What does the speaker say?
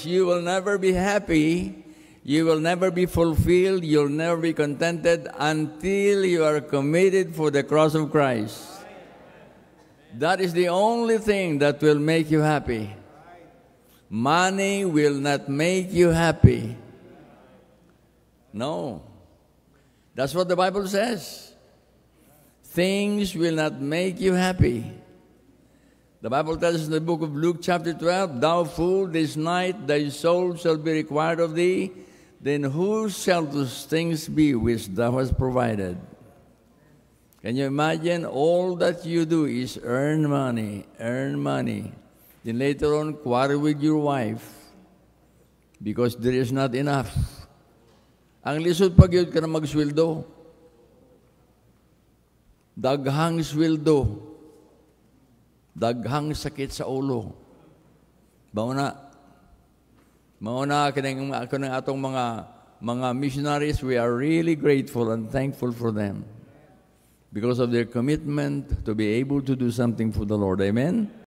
You will never be happy, you will never be fulfilled, you'll never be contented until you are committed for the cross of Christ. That is the only thing that will make you happy. Money will not make you happy. No. That's what the Bible says. Things will not make you happy. The Bible tells us in the book of Luke, chapter 12, Thou fool, this night thy soul shall be required of thee. Then who shall those things be which thou hast provided? Can you imagine? All that you do is earn money, earn money. Then later on, quarrel with your wife because there is not enough. Ang lisod pag yun ka na magswildo. Daghang swildo. daghang sakit sa ulo. Mauna, mauna kining kuning atong mga mga missionaries, we are really grateful and thankful for them because of their commitment to be able to do something for the Lord. Amen.